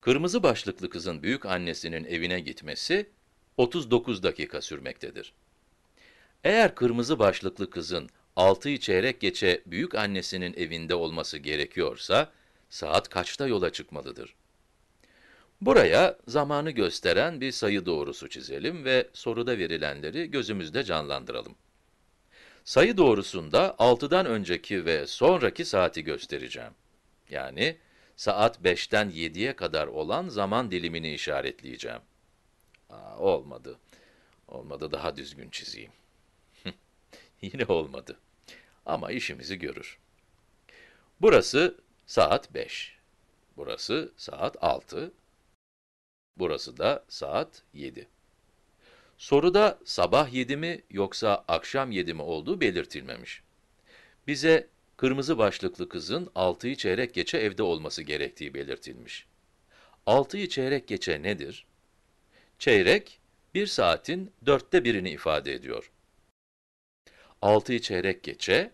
Kırmızı başlıklı kızın büyük annesinin evine gitmesi 39 dakika sürmektedir. Eğer kırmızı başlıklı kızın 6'yı çeyrek geçe büyük annesinin evinde olması gerekiyorsa saat kaçta yola çıkmalıdır? Buraya zamanı gösteren bir sayı doğrusu çizelim ve soruda verilenleri gözümüzde canlandıralım. Sayı doğrusunda 6'dan önceki ve sonraki saati göstereceğim. Yani saat 5'ten 7'ye kadar olan zaman dilimini işaretleyeceğim. Aa, olmadı. Olmadı daha düzgün çizeyim. Yine olmadı. Ama işimizi görür. Burası saat 5. Burası saat 6. Burası da saat 7. Soruda sabah 7 mi yoksa akşam 7 mi olduğu belirtilmemiş. Bize kırmızı başlıklı kızın 6'yı çeyrek geçe evde olması gerektiği belirtilmiş. 6'yı çeyrek geçe nedir? Çeyrek, bir saatin dörtte birini ifade ediyor. 6'yı çeyrek geçe,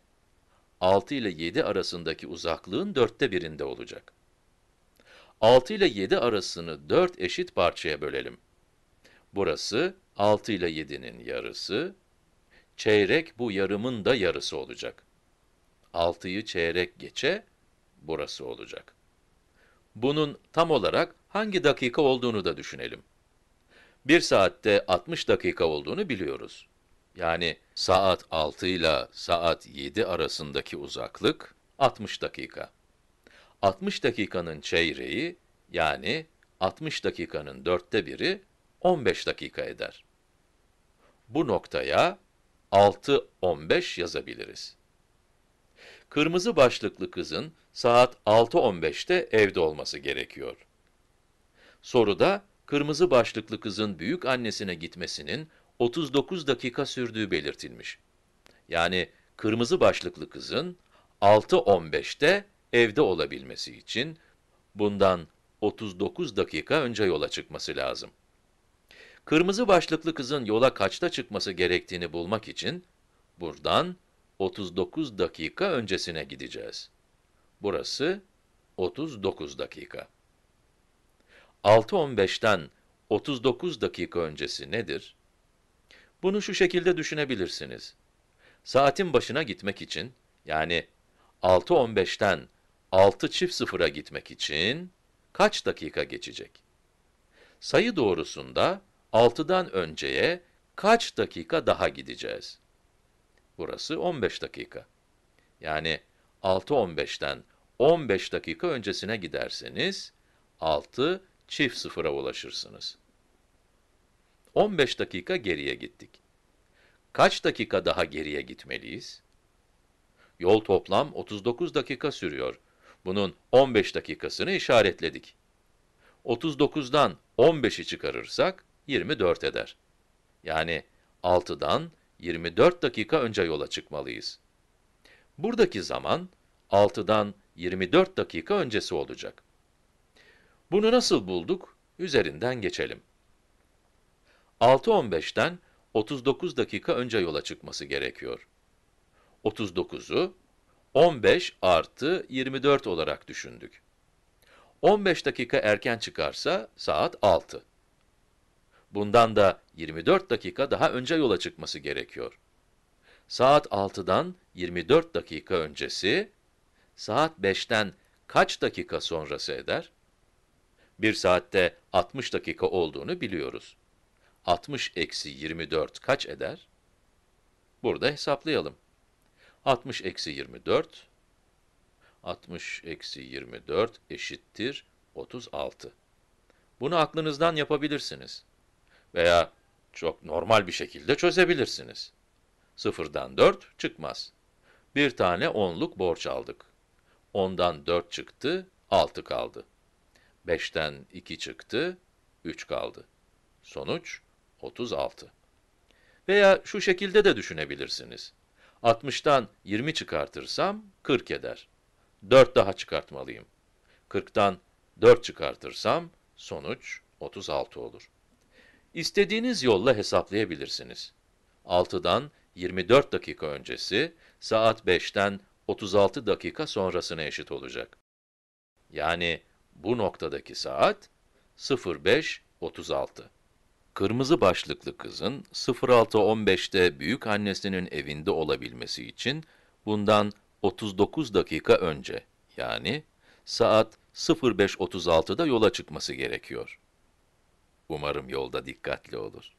6 ile 7 arasındaki uzaklığın dörtte birinde olacak. 6 ile 7 arasını 4 eşit parçaya bölelim. Burası 6 ile 7'nin yarısı, çeyrek bu yarımın da yarısı olacak. 6'yı çeyrek geçe burası olacak. Bunun tam olarak hangi dakika olduğunu da düşünelim. 1 saatte 60 dakika olduğunu biliyoruz. Yani saat 6 ile saat 7 arasındaki uzaklık 60 dakika. 60 dakikanın çeyreği yani 60 dakikanın dörtte biri 15 dakika eder. Bu noktaya 6-15 yazabiliriz. Kırmızı başlıklı kızın saat 6.15'te evde olması gerekiyor. Soruda kırmızı başlıklı kızın büyük annesine gitmesinin 39 dakika sürdüğü belirtilmiş. Yani kırmızı başlıklı kızın 6.15'te evde olabilmesi için bundan 39 dakika önce yola çıkması lazım. Kırmızı başlıklı kızın yola kaçta çıkması gerektiğini bulmak için buradan 39 dakika öncesine gideceğiz. Burası 39 dakika. 6.15'ten 39 dakika öncesi nedir? Bunu şu şekilde düşünebilirsiniz. Saatin başına gitmek için, yani 6.15'ten 6 çift sıfıra gitmek için kaç dakika geçecek? Sayı doğrusunda 6'dan önceye kaç dakika daha gideceğiz? Burası 15 dakika. Yani 6.15'ten 15 dakika öncesine giderseniz 6 çift sıfıra ulaşırsınız. 15 dakika geriye gittik. Kaç dakika daha geriye gitmeliyiz? Yol toplam 39 dakika sürüyor. Bunun 15 dakikasını işaretledik. 39'dan 15'i çıkarırsak 24 eder. Yani 6'dan 24 dakika önce yola çıkmalıyız. Buradaki zaman 6'dan 24 dakika öncesi olacak. Bunu nasıl bulduk? Üzerinden geçelim. 6.15'ten 39 dakika önce yola çıkması gerekiyor. 39'u 15 artı 24 olarak düşündük. 15 dakika erken çıkarsa saat 6. Bundan da 24 dakika daha önce yola çıkması gerekiyor. Saat 6'dan 24 dakika öncesi, saat 5'ten kaç dakika sonrası eder? Bir saatte 60 dakika olduğunu biliyoruz. 60 eksi 24 kaç eder? Burada hesaplayalım. 60 eksi 24, 60 eksi 24 eşittir 36. Bunu aklınızdan yapabilirsiniz veya çok normal bir şekilde çözebilirsiniz. Sıfırdan 4 çıkmaz. Bir tane onluk borç aldık. Ondan 4 çıktı, 6 kaldı. 5'ten 2 çıktı, 3 kaldı. Sonuç 36. Veya şu şekilde de düşünebilirsiniz. 60'tan 20 çıkartırsam 40 eder. 4 daha çıkartmalıyım. 40'tan 4 çıkartırsam sonuç 36 olur. İstediğiniz yolla hesaplayabilirsiniz. 6'dan 24 dakika öncesi, saat 5'ten 36 dakika sonrasına eşit olacak. Yani bu noktadaki saat 05.36. Kırmızı başlıklı kızın 06.15'te büyük annesinin evinde olabilmesi için bundan 39 dakika önce yani saat 05.36'da yola çıkması gerekiyor. Umarım yolda dikkatli olur.